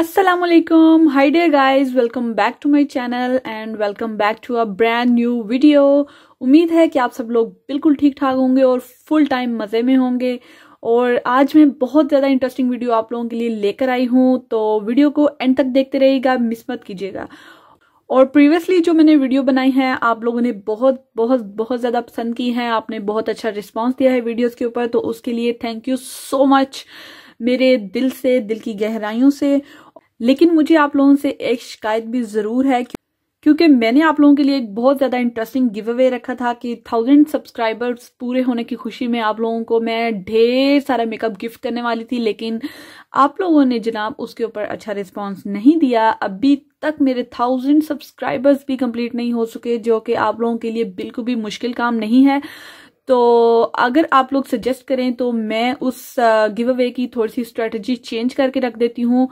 Aslam hi day guys welcome back to my channel and welcome back to a brand new video उम्मीद है कि आप सब लोग बिल्कुल ठीक ठाक होंगे और फुल टाइम मज़े में होंगे और आज मैं बहुत ज़्यादा इंटरेस्टिंग वीडियो आप लोगों के लिए लेकर आई हूँ तो वीडियो को एंड तक देखते रहिएगा मिस मत कीजिएगा और प्रीवियसली जो मैंने वीडियो बनाई है आप लोगों ने बहुत बहुत बहुत ज़्यादा पसंद की है आपने बहुत अच्छा रिस्पॉन्स दिया है वीडियोज के ऊपर तो उसके लिए थैंक यू सो मच मेरे दिल से दिल की गहराइयों से लेकिन मुझे आप लोगों से एक शिकायत भी जरूर है क्योंकि मैंने आप लोगों के लिए एक बहुत ज्यादा इंटरेस्टिंग गिव अवे रखा था कि थाउजेंड सब्सक्राइबर्स पूरे होने की खुशी में आप लोगों को मैं ढेर सारा मेकअप गिफ्ट करने वाली थी लेकिन आप लोगों ने जनाब उसके ऊपर अच्छा रिस्पांस नहीं दिया अभी तक मेरे थाउजेंड सब्सक्राइबर्स भी कंप्लीट नहीं हो सके जो कि आप लोगों के लिए बिल्कुल भी मुश्किल काम नहीं है तो अगर आप लोग सजेस्ट करें तो मैं उस गिव uh, अवे की थोड़ी सी स्ट्रेटेजी चेंज करके रख देती हूँ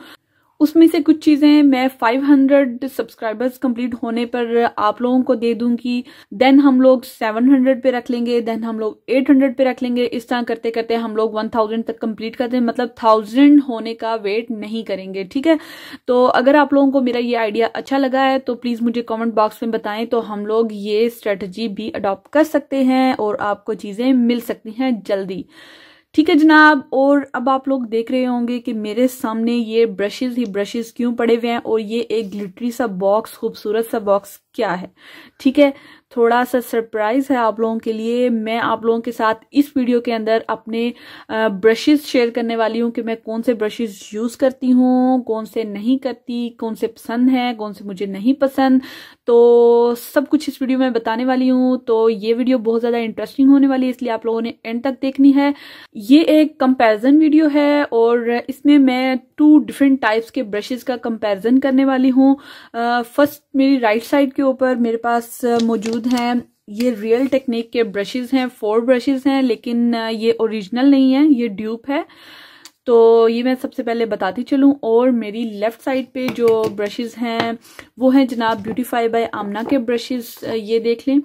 उसमें से कुछ चीज़ें मैं 500 सब्सक्राइबर्स कंप्लीट होने पर आप लोगों को दे दूंगी देन हम लोग 700 पे रख लेंगे देन हम लोग 800 पे रख लेंगे इस तरह करते करते हम लोग 1000 तक कंप्लीट करते हैं मतलब 1000 होने का वेट नहीं करेंगे ठीक है तो अगर आप लोगों को मेरा ये आइडिया अच्छा लगा है तो प्लीज़ मुझे कॉमेंट बॉक्स में बताएं तो हम लोग ये स्ट्रेटजी भी अडॉप्ट कर सकते हैं और आपको चीज़ें मिल सकती हैं जल्दी ठीक है जनाब और अब आप लोग देख रहे होंगे कि मेरे सामने ये ब्रशेस ही ब्रशेस क्यों पड़े हुए हैं और ये एक ग्लिटरी सा बॉक्स खूबसूरत सा बॉक्स क्या है ठीक है थोड़ा सा सरप्राइज है आप लोगों के लिए मैं आप लोगों के साथ इस वीडियो के अंदर अपने ब्रशेस शेयर करने वाली हूँ कि मैं कौन से ब्रशेज यूज़ करती हूँ कौन से नहीं करती कौन से पसंद है कौन से मुझे नहीं पसंद तो सब कुछ इस वीडियो में बताने वाली हूँ तो ये वीडियो बहुत ज़्यादा इंटरेस्टिंग होने वाली है इसलिए आप लोगों ने एंड तक देखनी है ये एक कंपैरिजन वीडियो है और इसमें मैं टू डिफरेंट टाइप्स के ब्रशेस का कंपैरिजन करने वाली हूँ फर्स्ट मेरी राइट साइड के ऊपर मेरे पास मौजूद हैं ये रियल टेक्निक के ब्रशेज हैं फोर ब्रशेज हैं लेकिन ये ओरिजिनल नहीं है ये ड्यूप है तो ये मैं सबसे पहले बताती चलूँ और मेरी लेफ़्ट साइड पे जो ब्रशेस हैं वो हैं जनाब ब्यूटीफाई बाय आमना के ब्रशेस ये देख लें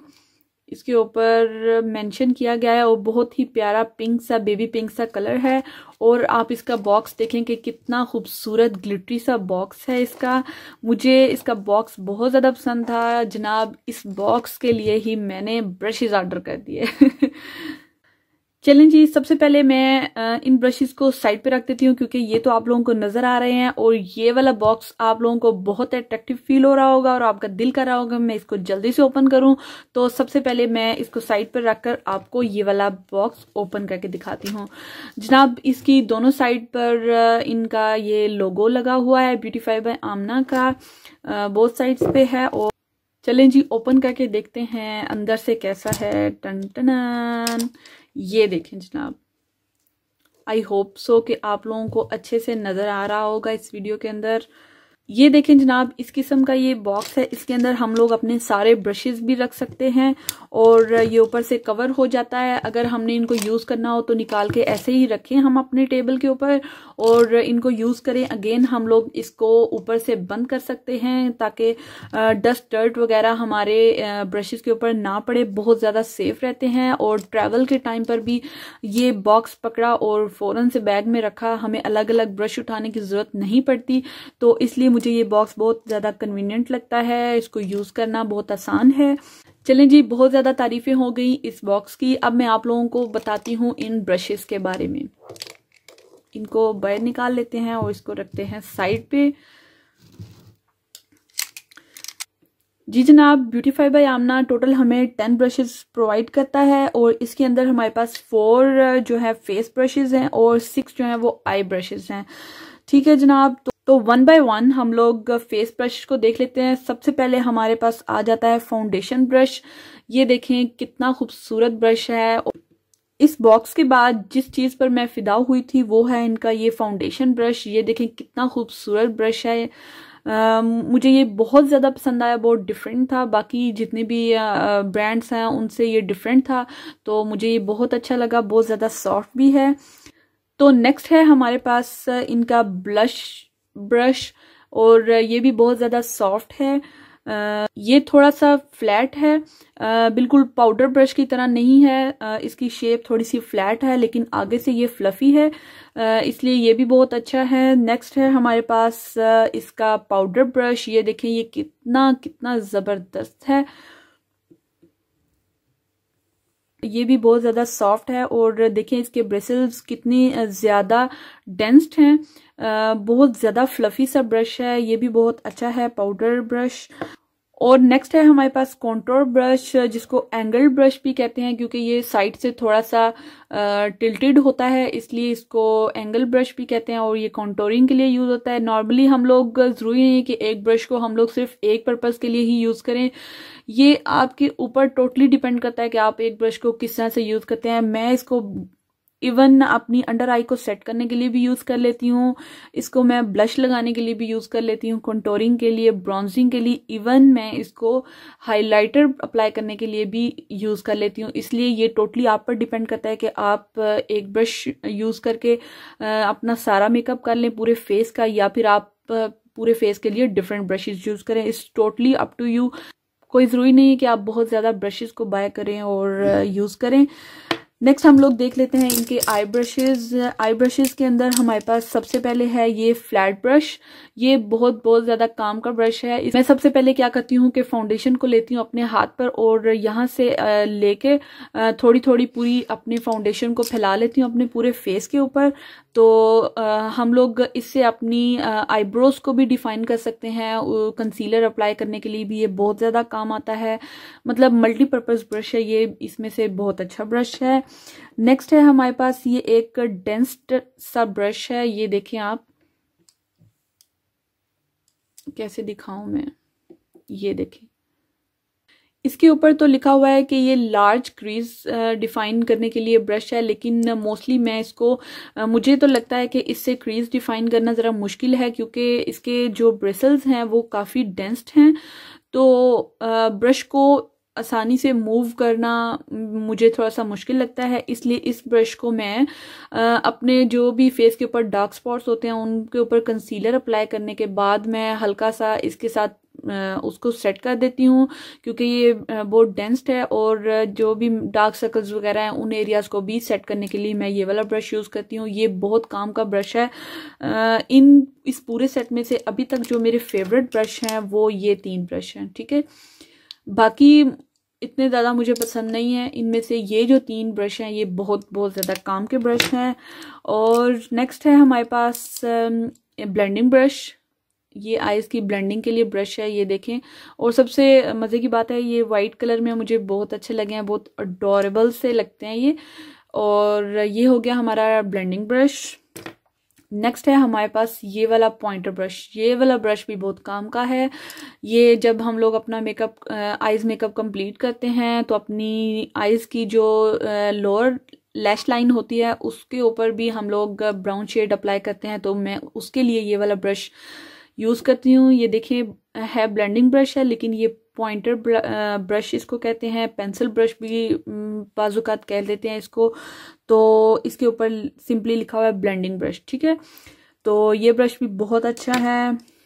इसके ऊपर मेंशन किया गया है और बहुत ही प्यारा पिंक सा बेबी पिंक सा कलर है और आप इसका बॉक्स देखें कि कितना खूबसूरत ग्लिटरी सा बॉक्स है इसका मुझे इसका बॉक्स बहुत ज़्यादा पसंद था जनाब इस बॉक्स के लिए ही मैंने ब्रशेज़ ऑर्डर कर दिए चलें जी सबसे पहले मैं इन ब्रशेस को साइड पे रख देती हूँ क्योंकि ये तो आप लोगों को नजर आ रहे हैं और ये वाला बॉक्स आप लोगों को बहुत अट्रैक्टिव फील हो रहा होगा और आपका दिल कर रहा होगा मैं इसको जल्दी से ओपन करूँ तो सबसे पहले मैं इसको साइड पर रखकर आपको ये वाला बॉक्स ओपन करके दिखाती हूँ जनाब इसकी दोनों साइड पर इनका ये लोगो लगा हुआ है ब्यूटीफाई बाय आमना का बहुत साइड पे है और चलें जी ओपन करके देखते हैं अंदर से कैसा है टन टन ये देखें जनाब आई होप सो कि आप लोगों को अच्छे से नज़र आ रहा होगा इस वीडियो के अंदर ये देखें जनाब इस किस्म का ये बॉक्स है इसके अंदर हम लोग अपने सारे ब्रशेस भी रख सकते हैं और ये ऊपर से कवर हो जाता है अगर हमने इनको यूज़ करना हो तो निकाल के ऐसे ही रखें हम अपने टेबल के ऊपर और इनको यूज़ करें अगेन हम लोग इसको ऊपर से बंद कर सकते हैं ताकि डस्ट डर्ट वगैरह हमारे ब्रशेस के ऊपर ना पड़े बहुत ज़्यादा सेफ रहते हैं और ट्रैवल के टाइम पर भी ये बॉक्स पकड़ा और फ़ौरन से बैग में रखा हमें अलग अलग ब्रश उठाने की ज़रूरत नहीं पड़ती तो इसलिए मुझे ये बॉक्स बहुत ज़्यादा कन्वीनियंट लगता है इसको यूज़ करना बहुत आसान है चलें जी बहुत ज़्यादा तारीफ़ें हो गई इस बॉक्स की अब मैं आप लोगों को बताती हूँ इन ब्रशेस के बारे में इनको बाहर निकाल लेते हैं और इसको रखते हैं साइड पे जी जनाब ब्यूटीफाई बाय आमना टोटल हमें टेन ब्रशेस प्रोवाइड करता है और इसके अंदर हमारे पास फोर जो है फेस ब्रशेस हैं और सिक्स जो है वो आई ब्रशेस हैं ठीक है जनाब तो तो वन बाय वन हम लोग फेस ब्रश को देख लेते हैं सबसे पहले हमारे पास आ जाता है फाउंडेशन ब्रश ये देखें कितना खूबसूरत ब्रश है इस बॉक्स के बाद जिस चीज़ पर मैं फिदा हुई थी वो है इनका ये फाउंडेशन ब्रश ये देखें कितना खूबसूरत ब्रश है Uh, मुझे ये बहुत ज़्यादा पसंद आया बहुत डिफरेंट था बाकी जितने भी ब्रांड्स हैं उनसे ये डिफरेंट था तो मुझे ये बहुत अच्छा लगा बहुत ज़्यादा सॉफ्ट भी है तो नेक्स्ट है हमारे पास इनका ब्लश ब्रश और ये भी बहुत ज़्यादा सॉफ्ट है आ, ये थोड़ा सा फ्लैट है आ, बिल्कुल पाउडर ब्रश की तरह नहीं है आ, इसकी शेप थोड़ी सी फ्लैट है लेकिन आगे से ये फ्लफी है इसलिए ये भी बहुत अच्छा है नेक्स्ट है हमारे पास इसका पाउडर ब्रश ये देखें ये कितना कितना ज़बरदस्त है ये भी बहुत ज़्यादा सॉफ्ट है और देखें इसके ब्रेसल्स कितनी ज़्यादा डेंस्ड हैं बहुत ज़्यादा फ्लफ़ी सा ब्रश है ये भी बहुत अच्छा है पाउडर ब्रश और नेक्स्ट है हमारे पास कॉन्ट्रोल ब्रश जिसको एंगल ब्रश भी कहते हैं क्योंकि ये साइड से थोड़ा सा टिल्टेड होता है इसलिए इसको एंगल ब्रश भी कहते हैं और ये कॉन्टोरिंग के लिए यूज़ होता है नॉर्मली हम लोग ज़रूरी नहीं है कि एक ब्रश को हम लोग सिर्फ एक पर्पज़ के लिए ही यूज़ करें ये आपके ऊपर टोटली डिपेंड करता है कि आप एक ब्रश को किस तरह से यूज़ करते हैं मैं इसको इवन अपनी अंडर आई को सेट करने के लिए भी यूज़ कर लेती हूँ इसको मैं ब्लश लगाने के लिए भी यूज़ कर लेती हूँ कंटोरिंग के लिए ब्रॉन्जिंग के लिए इवन मैं इसको हाइलाइटर अप्लाई करने के लिए भी यूज़ कर लेती हूँ इसलिए ये टोटली आप पर डिपेंड करता है कि आप एक ब्रश यूज़ करके अपना सारा मेकअप कर लें पूरे फेस का या फिर आप पूरे फेस के लिए डिफरेंट ब्रशेज यूज़ करें it's totally up to you कोई ज़रूरी नहीं है कि आप बहुत ज़्यादा ब्रशेज़ को बाय करें और यूज़ करें नेक्स्ट हम लोग देख लेते हैं इनके आई ब्रशेज आई ब्रशेज के अंदर हमारे पास सबसे पहले है ये फ्लैट ब्रश ये बहुत बहुत ज़्यादा काम का ब्रश है मैं सबसे पहले क्या करती हूँ कि फाउंडेशन को लेती हूँ अपने हाथ पर और यहाँ से लेके थोड़ी थोड़ी पूरी अपने फाउंडेशन को फैला लेती हूँ अपने पूरे फेस के ऊपर तो आ, हम लोग इससे अपनी आईब्रोज को भी डिफाइन कर सकते हैं कंसीलर अप्लाई करने के लिए भी ये बहुत ज़्यादा काम आता है मतलब मल्टीपर्पज़ ब्रश है ये इसमें से बहुत अच्छा ब्रश है नेक्स्ट है हमारे पास ये एक डेंस्ड सा ब्रश है ये देखें आप कैसे दिखाऊं मैं ये देखें इसके ऊपर तो लिखा हुआ है कि ये लार्ज क्रीज डिफाइन करने के लिए ब्रश है लेकिन मोस्टली uh, मैं इसको uh, मुझे तो लगता है कि इससे क्रीज डिफाइन करना ज़रा मुश्किल है क्योंकि इसके जो ब्रिसल्स हैं वो काफ़ी डेंस्ड हैं तो ब्रश uh, को आसानी से मूव करना मुझे थोड़ा सा मुश्किल लगता है इसलिए इस ब्रश को मैं अपने जो भी फेस के ऊपर डार्क स्पॉट्स होते हैं उनके ऊपर कंसीलर अप्लाई करने के बाद मैं हल्का सा इसके साथ उसको सेट कर देती हूँ क्योंकि ये बहुत डेंस्ड है और जो भी डार्क सर्कल्स वगैरह हैं उन एरियाज़ को भी सेट करने के लिए मैं ये वाला ब्रश यूज़ करती हूँ ये बहुत काम का ब्रश है इन इस पूरे सेट में से अभी तक जो मेरे फेवरेट ब्रश हैं वो ये तीन ब्रश हैं ठीक है बाकी इतने ज़्यादा मुझे पसंद नहीं है इनमें से ये जो तीन ब्रश हैं ये बहुत बहुत ज़्यादा काम के ब्रश हैं और नेक्स्ट है हमारे पास ब्लेंडिंग ब्रश ये आइज़ की ब्लेंडिंग के लिए ब्रश है ये देखें और सबसे मज़े की बात है ये वाइट कलर में मुझे बहुत अच्छे लगे हैं बहुत अडोरेबल से लगते हैं ये और ये हो गया हमारा ब्लेंडिंग ब्रश नेक्स्ट है हमारे पास ये वाला पॉइंटर ब्रश ये वाला ब्रश भी बहुत काम का है ये जब हम लोग अपना मेकअप आइज़ मेकअप कंप्लीट करते हैं तो अपनी आइज़ की जो लोअर लैश लाइन होती है उसके ऊपर भी हम लोग ब्राउन शेड अप्लाई करते हैं तो मैं उसके लिए ये वाला ब्रश यूज़ करती हूँ ये देखिए है ब्लेंडिंग ब्रश है लेकिन ये पॉइंटर ब्रश इसको कहते हैं पेंसिल ब्रश भी बाजूकात कह देते हैं इसको तो इसके ऊपर सिंपली लिखा हुआ है ब्लेंडिंग ब्रश ठीक है तो ये ब्रश भी बहुत अच्छा है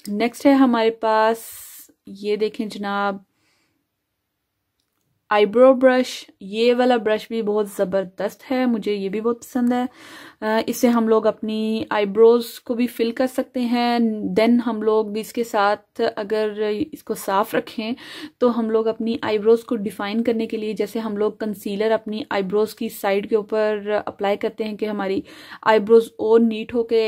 नेक्स्ट है हमारे पास ये देखें जनाब आईब्रो ब्रश ये वाला ब्रश भी बहुत ज़बरदस्त है मुझे ये भी बहुत पसंद है इससे हम लोग अपनी आईब्रोज़ को भी फिल कर सकते हैं देन हम लोग इसके साथ अगर इसको साफ़ रखें तो हम लोग अपनी आईब्रोज़ को डिफ़ाइन करने के लिए जैसे हम लोग कंसीलर अपनी आईब्रोज़ की साइड के ऊपर अप्लाई करते हैं कि हमारी आईब्रोज़ और नीट होके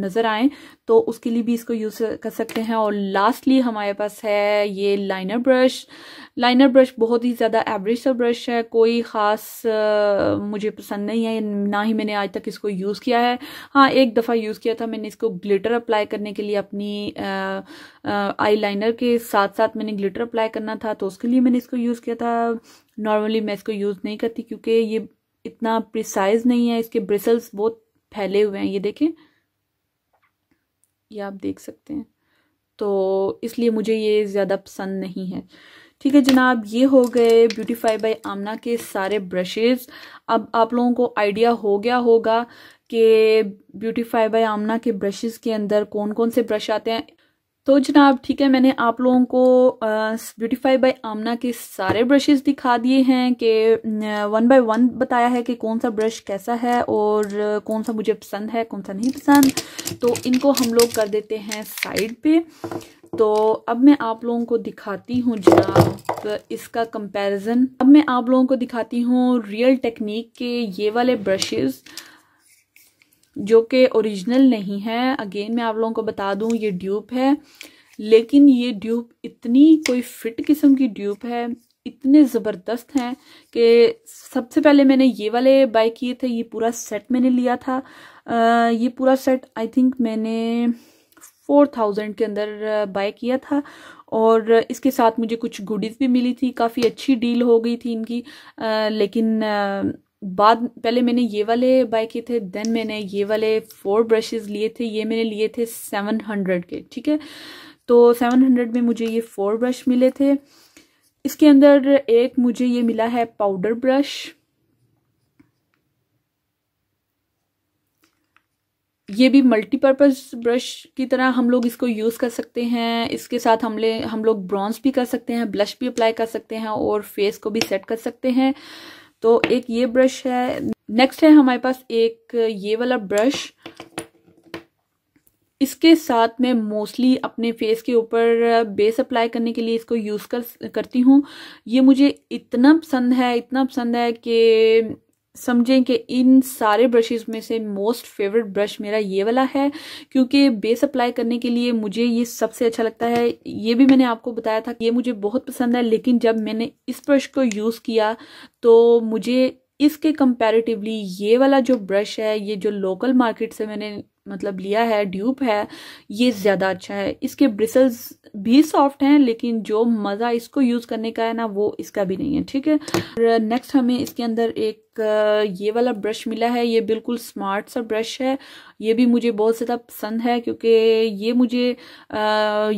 नज़र आएँ तो उसके लिए भी इसको यूज़ कर सकते हैं और लास्टली हमारे पास है ये लाइनर ब्रश लाइनर ब्रश बहुत ही ज़्यादा एवरेज सा ब्रश है कोई ख़ास मुझे पसंद नहीं है ना ही मैंने आज तक इसको यूज़ किया है हाँ एक दफ़ा यूज़ किया था मैंने इसको ग्लिटर अप्लाई करने के लिए अपनी आई लाइनर के साथ साथ मैंने ग्लिटर अप्लाई करना था तो उसके लिए मैंने इसको यूज़ किया था नॉर्मली मैं इसको यूज़ नहीं करती क्योंकि ये इतना प्रिसाइज नहीं है इसके ब्रिसल्स बहुत फैले हुए हैं ये देखें ये आप देख सकते हैं तो इसलिए मुझे ये ज़्यादा पसंद नहीं है ठीक है जनाब ये हो गए ब्यूटीफाई बाय आमना के सारे ब्रशेस अब आप लोगों को आइडिया हो गया होगा कि ब्यूटीफाई बाय आमना के ब्रशेस के अंदर कौन कौन से ब्रश आते हैं तो जनाब ठीक है मैंने आप लोगों को ब्यूटीफाई बाय आमना के सारे ब्रशेस दिखा दिए हैं कि वन बाय वन बताया है कि कौन सा ब्रश कैसा है और कौन सा मुझे पसंद है कौन सा नहीं पसंद तो इनको हम लोग कर देते हैं साइड पे तो अब मैं आप लोगों को दिखाती हूँ जनाब इसका कंपैरिजन अब मैं आप लोगों को दिखाती हूँ रियल टेक्निक के ये वाले ब्रशेज़ जो कि ओरिजिनल नहीं है अगेन मैं आप लोगों को बता दूं ये ड्यूप है लेकिन ये ड्यूप इतनी कोई फिट किस्म की ड्यूप है इतने ज़बरदस्त हैं कि सबसे पहले मैंने ये वाले बाय किए थे ये पूरा सेट मैंने लिया था आ, ये पूरा सेट आई थिंक मैंने फोर थाउजेंड के अंदर बाय किया था और इसके साथ मुझे कुछ गुडीज़ भी मिली थी काफ़ी अच्छी डील हो गई थी इनकी आ, लेकिन आ, बाद पहले मैंने ये वाले बाय किए थे देन मैंने ये वाले फोर ब्रशेस लिए थे ये मैंने लिए थे सेवन हंड्रेड के ठीक है तो सेवन हंड्रेड में मुझे ये फोर ब्रश मिले थे इसके अंदर एक मुझे ये मिला है पाउडर ब्रश ये भी मल्टीपर्पज़ ब्रश की तरह हम लोग इसको यूज़ कर सकते हैं इसके साथ हमले हम लोग ब्रॉन्ज भी कर सकते हैं ब्लश भी अप्लाई कर सकते हैं और फेस को भी सेट कर सकते हैं तो एक ये ब्रश है नेक्स्ट है हमारे पास एक ये वाला ब्रश इसके साथ मैं मोस्टली अपने फेस के ऊपर बेस अप्लाई करने के लिए इसको यूज़ कर करती हूँ ये मुझे इतना पसंद है इतना पसंद है कि समझें कि इन सारे ब्रशेज में से मोस्ट फेवरेट ब्रश मेरा ये वाला है क्योंकि बेस अप्लाई करने के लिए मुझे ये सबसे अच्छा लगता है ये भी मैंने आपको बताया था ये मुझे बहुत पसंद है लेकिन जब मैंने इस ब्रश को यूज़ किया तो मुझे इसके कंपैरेटिवली ये वाला जो ब्रश है ये जो लोकल मार्केट से मैंने मतलब लिया है ड्यूप है ये ज़्यादा अच्छा है इसके ब्रिसल्स भी सॉफ्ट हैं लेकिन जो मज़ा इसको यूज़ करने का है ना वो इसका भी नहीं है ठीक है और नेक्स्ट हमें इसके अंदर एक ये वाला ब्रश मिला है ये बिल्कुल स्मार्ट सा ब्रश है ये भी मुझे बहुत ज़्यादा पसंद है क्योंकि ये मुझे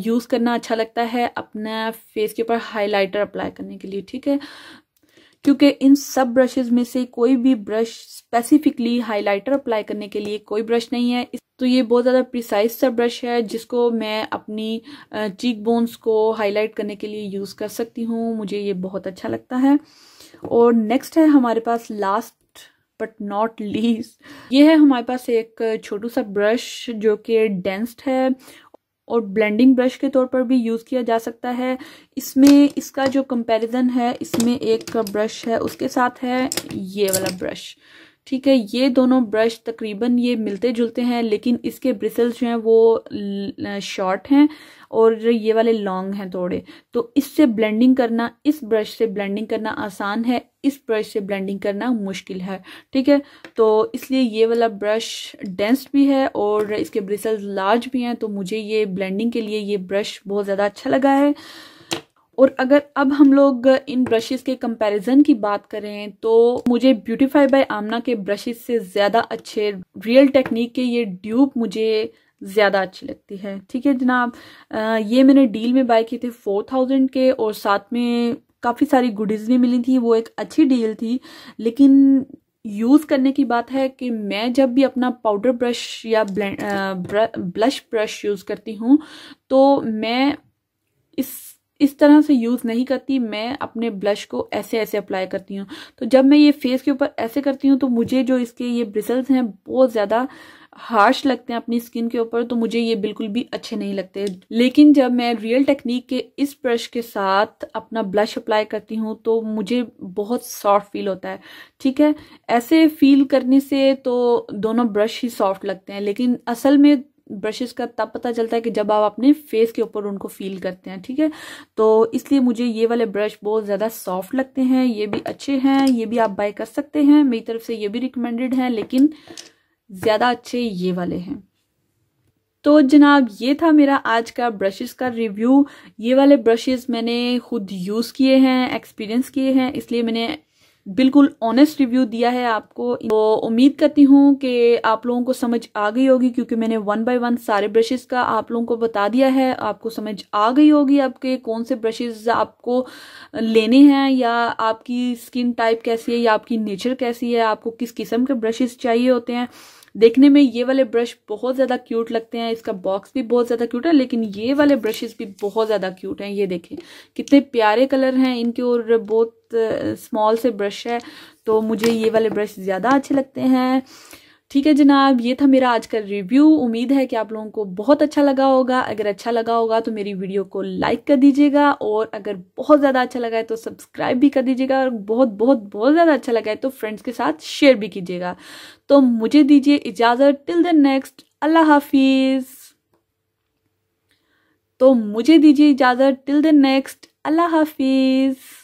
यूज़ करना अच्छा लगता है अपना फेस के ऊपर हाईलाइटर अप्लाई करने के लिए ठीक है क्योंकि इन सब ब्रशेज में से कोई भी ब्रश स्पेसिफिकली हाइलाइटर अप्लाई करने के लिए कोई ब्रश नहीं है तो ये बहुत ज़्यादा प्रिसाइज सा ब्रश है जिसको मैं अपनी चीक बोन्स को हाईलाइट करने के लिए यूज़ कर सकती हूँ मुझे ये बहुत अच्छा लगता है और नेक्स्ट है हमारे पास लास्ट बट नॉट लीज ये है हमारे पास एक छोटू सा ब्रश जो कि डेंस्ड है और ब्लेंडिंग ब्रश के तौर पर भी यूज़ किया जा सकता है इसमें इसका जो कंपैरिजन है इसमें एक ब्रश है उसके साथ है ये वाला ब्रश ठीक है ये दोनों ब्रश तकरीबन ये मिलते जुलते हैं लेकिन इसके ब्रिसल्स जो हैं वो शॉर्ट हैं और ये वाले लॉन्ग हैं थोड़े तो इससे ब्लेंडिंग करना इस ब्रश से ब्लेंडिंग करना आसान है इस ब्रश से ब्लेंडिंग करना मुश्किल है ठीक है तो इसलिए ये वाला ब्रश डेंस भी है और इसके ब्रिसल्स लार्ज भी हैं तो मुझे ये ब्लेंडिंग के लिए ये ब्रश बहुत ज़्यादा अच्छा लगा है और अगर अब हम लोग इन ब्रशेस के कंपैरिजन की बात करें तो मुझे ब्यूटीफाई बाय आमना के ब्रशेस से ज़्यादा अच्छे रियल टेक्निक के ये ड्यूब मुझे ज़्यादा अच्छी लगती है ठीक है जनाब ये मैंने डील में बाय किए थे फोर थाउजेंड के और साथ में काफ़ी सारी गुडीज़ भी मिली थी वो एक अच्छी डील थी लेकिन यूज़ करने की बात है कि मैं जब भी अपना पाउडर ब्रश या ब्लश ब्रश यूज़ करती हूँ तो मैं इस इस तरह से यूज़ नहीं करती मैं अपने ब्लश को ऐसे ऐसे अप्लाई करती हूँ तो जब मैं ये फेस के ऊपर ऐसे करती हूँ तो मुझे जो इसके ये ब्रिसल्स हैं बहुत ज़्यादा हार्श लगते हैं अपनी स्किन के ऊपर तो मुझे ये बिल्कुल भी अच्छे नहीं लगते लेकिन जब मैं रियल टेक्निक के इस ब्रश के साथ अपना ब्लश अप्लाई करती हूँ तो मुझे बहुत सॉफ्ट फील होता है ठीक है ऐसे फील करने से तो दोनों ब्रश ही सॉफ्ट लगते हैं लेकिन असल में ब्रशेस का तब पता चलता है कि जब आप अपने फेस के ऊपर उनको फील करते हैं ठीक है तो इसलिए मुझे ये वाले ब्रश बहुत ज़्यादा सॉफ्ट लगते हैं ये भी अच्छे हैं ये भी आप बाय कर सकते हैं मेरी तरफ से ये भी रिकमेंडेड हैं लेकिन ज़्यादा अच्छे ये वाले हैं तो जनाब ये था मेरा आज का ब्रशेस का रिव्यू ये वाले ब्रशेस मैंने खुद यूज़ किए हैं एक्सपीरियंस किए हैं इसलिए मैंने बिल्कुल ऑनेस्ट रिव्यू दिया है आपको तो उम्मीद करती हूँ कि आप लोगों को समझ आ गई होगी क्योंकि मैंने वन बाय वन सारे ब्रशेस का आप लोगों को बता दिया है आपको समझ आ गई होगी आपके कौन से ब्रशेस आपको लेने हैं या आपकी स्किन टाइप कैसी है या आपकी नेचर कैसी है आपको किस किस्म के ब्रशेस चाहिए होते हैं देखने में ये वाले ब्रश बहुत ज़्यादा क्यूट लगते हैं इसका बॉक्स भी बहुत ज़्यादा क्यूट है लेकिन ये वाले ब्रशेज़ भी बहुत ज़्यादा क्यूट हैं ये देखें कितने प्यारे कलर हैं इनके और बहुत स्मॉल से ब्रश है तो मुझे ये वाले ब्रश ज़्यादा अच्छे लगते हैं ठीक है जनाब ये था मेरा आज का रिव्यू उम्मीद है कि आप लोगों को बहुत अच्छा लगा होगा अगर अच्छा लगा होगा तो मेरी वीडियो को लाइक कर दीजिएगा और अगर बहुत ज़्यादा अच्छा लगा है तो सब्सक्राइब भी कर दीजिएगा और बहुत बहुत बहुत ज़्यादा अच्छा लगा है तो फ्रेंड्स के साथ शेयर भी कीजिएगा तो मुझे दीजिए इजाज़त टिल द नेक्स्ट अल्लाह हाफिज़ तो मुझे दीजिए इजाज़त टिल द नेक्स्ट अल्लाह हाफिज़